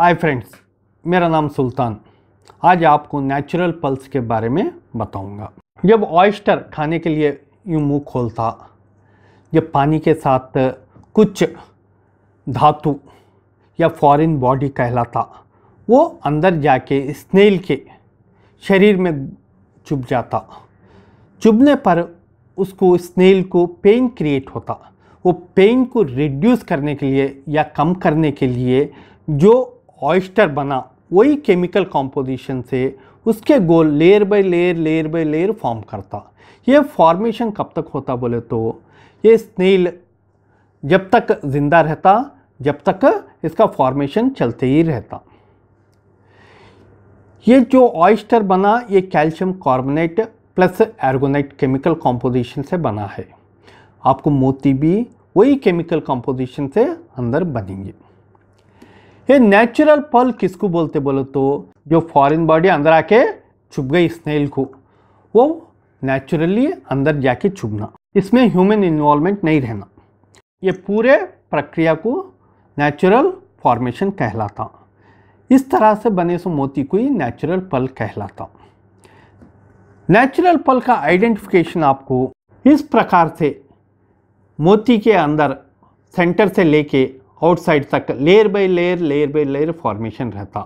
Hi friends मेरा नाम सुल्तान आज आपको नेचुरल पल्स के बारे में बताऊंगा। जब ऑयस्टर खाने के लिए यूँ मुँह खोलता जब पानी के साथ कुछ धातु या फॉरेन बॉडी कहलाता वो अंदर जाके स्नेल के शरीर में चुभ जाता चुभने पर उसको स्नेल को पेन क्रिएट होता वो पेन को रिड्यूस करने के लिए या कम करने के लिए जो ऑयस्टर बना वही केमिकल कॉम्पोजिशन से उसके गोल layer by layer layer by layer form करता ये फॉर्मेशन कब तक होता बोले तो ये स्नेल जब तक जिंदा रहता जब तक इसका फॉर्मेशन चलते ही रहता ये जो ऑयस्टर बना ये calcium carbonate plus aragonite chemical composition से बना है आपको मोती भी वही केमिकल कंपोजिशन से अंदर बनेंगे ये नेचुरल पल किसको बोलते बोलो तो जो फॉरेन बॉडी अंदर आके छुप गई स्नेल को वो नेचुरली अंदर जाके छुपना इसमें ह्यूमन इन्वॉल्वमेंट नहीं रहना ये पूरे प्रक्रिया को नेचुरल फॉर्मेशन कहलाता इस तरह से बने सो मोती को ही नेचुरल पल कहलाता नेचुरल पल का आइडेंटिफिकेशन आपको इस प्रकार से मोती के अंदर सेंटर से लेके आउटसाइड तक layer by layer layer by layer formation रहता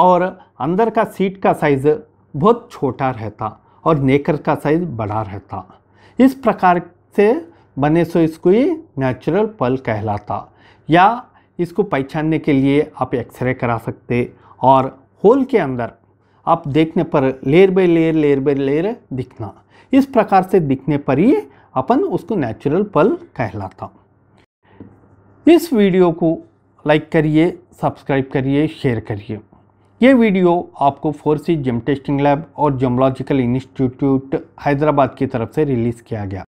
और अंदर का सीट का साइज़ बहुत छोटा रहता और नेकर का साइज़ बड़ा रहता इस प्रकार से बने सो इसको ये नेचुरल पल कहलाता या इसको पहचानने के लिए आप एक्सरे करा सकते और होल के अंदर आप देखने पर layer by layer layer by layer दिखना इस प्रकार से दिखने पर ही अपन उसको नेचुरल पल कहलाता इस वीडियो को लाइक करिए सब्सक्राइब करिए शेयर करिए ये वीडियो आपको फोर्सी जिम टेस्टिंग लैब और जोमोलॉजिकल इंस्टीट्यूट हैदराबाद की तरफ से रिलीज़ किया गया